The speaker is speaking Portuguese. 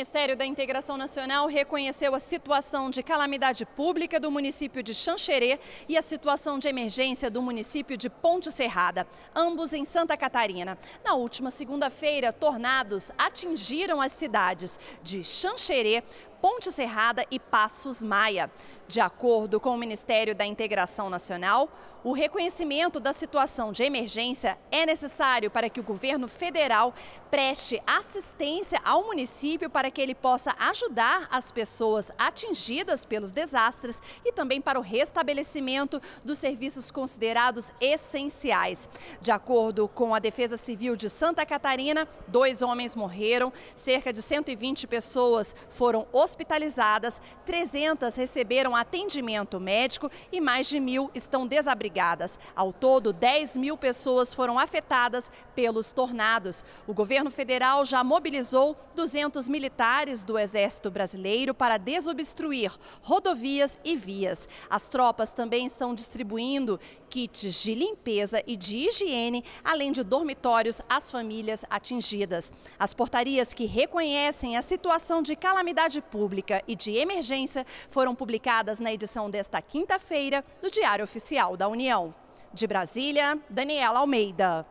Ministério da Integração Nacional reconheceu a situação de calamidade pública do município de Xanxerê e a situação de emergência do município de Ponte Serrada, ambos em Santa Catarina. Na última segunda-feira, tornados atingiram as cidades de Xanxerê, Ponte Serrada e Passos Maia. De acordo com o Ministério da Integração Nacional, o reconhecimento da situação de emergência é necessário para que o governo federal preste assistência ao município para que ele possa ajudar as pessoas atingidas pelos desastres e também para o restabelecimento dos serviços considerados essenciais. De acordo com a Defesa Civil de Santa Catarina, dois homens morreram, cerca de 120 pessoas foram hospitalizadas hospitalizadas, 300 receberam atendimento médico e mais de mil estão desabrigadas. Ao todo, 10 mil pessoas foram afetadas pelos tornados. O governo federal já mobilizou 200 militares do Exército Brasileiro para desobstruir rodovias e vias. As tropas também estão distribuindo kits de limpeza e de higiene, além de dormitórios às famílias atingidas. As portarias que reconhecem a situação de calamidade pública Pública e de Emergência foram publicadas na edição desta quinta-feira do Diário Oficial da União. De Brasília, Daniela Almeida.